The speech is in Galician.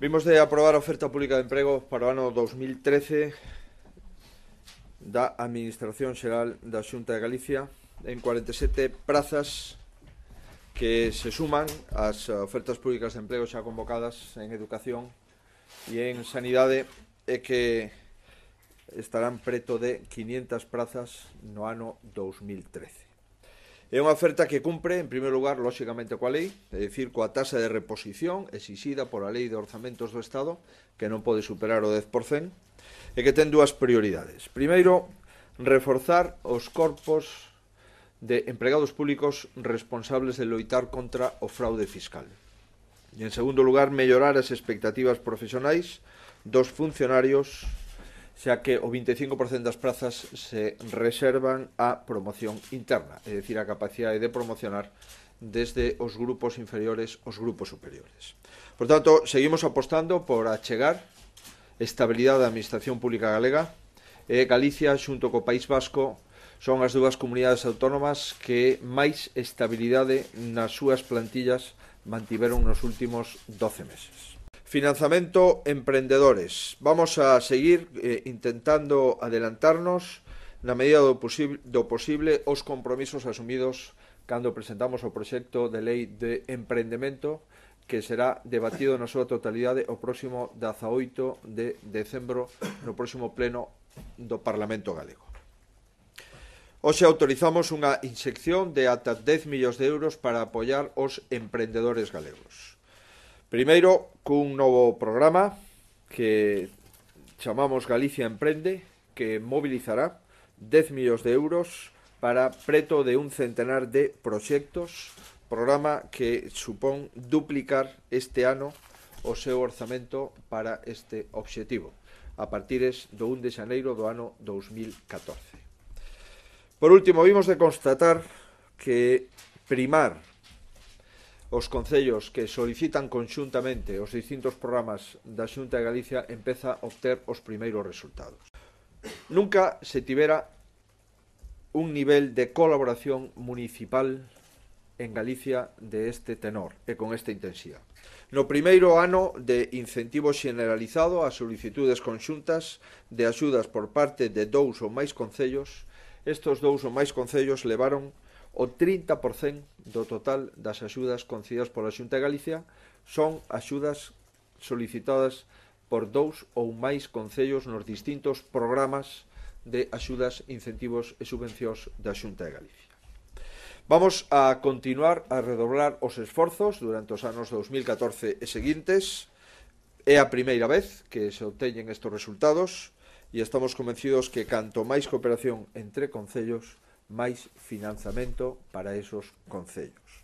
Vimos de aprobar a oferta pública de emprego para o ano 2013 da Administración Xeral da Xunta de Galicia en 47 prazas que se suman ás ofertas públicas de emprego xa convocadas en educación e en sanidade e que estarán preto de 500 prazas no ano 2013. É unha oferta que cumpre, en primeiro lugar, lóxicamente coa lei, é dicir, coa taxa de reposición exixida por a lei de orzamentos do Estado, que non pode superar o 10%, e que ten dúas prioridades. Primeiro, reforzar os corpos de empregados públicos responsables de loitar contra o fraude fiscal. E, en segundo lugar, mellorar as expectativas profesionais dos funcionarios xa que o 25% das prazas se reservan a promoción interna, é dicir, a capacidade de promocionar desde os grupos inferiores aos grupos superiores. Por tanto, seguimos apostando por achegar estabilidade da Administración Pública Galega e Galicia xunto co País Vasco son as dúas comunidades autónomas que máis estabilidade nas súas plantillas mantiveron nos últimos 12 meses. Financiamento emprendedores. Vamos a seguir eh, intentando adelantarnos na medida do, posible, do posible os compromisos asumidos cando presentamos o proxecto de lei de emprendemento que será debatido na súa totalidade o próximo 18 de decembro no próximo pleno do Parlamento Galego. Hoxe autorizamos unha inxección de ata 10 millóns de euros para apoiar os emprendedores galegos. Primeiro, cun novo programa que chamamos Galicia Emprende, que mobilizará 10 millóns de euros para preto de un centenar de proxectos, programa que supón duplicar este ano o seu orzamento para este obxectivo, a partires do 1 de xaneiro do ano 2014. Por último, vimos de constatar que primar Os concellos que solicitan conxuntamente os distintos programas da Xunta de Galicia empeza a obter os primeiros resultados. Nunca se tivera un nivel de colaboración municipal en Galicia de este tenor e con esta intensidade. No primeiro ano de incentivo generalizado a solicitudes conxuntas de axudas por parte de dous ou máis concellos, estos dous ou máis concellos levaron o 30% do total das axudas concedidas pola Xunta de Galicia son axudas solicitadas por dous ou máis concellos nos distintos programas de axudas, incentivos e subvencións da Xunta de Galicia. Vamos a continuar a redoblar os esforzos durante os anos 2014 e seguintes. É a primeira vez que se obteñen estes resultados e estamos convencidos que canto máis cooperación entre concellos, máis financiamento para esos concellos.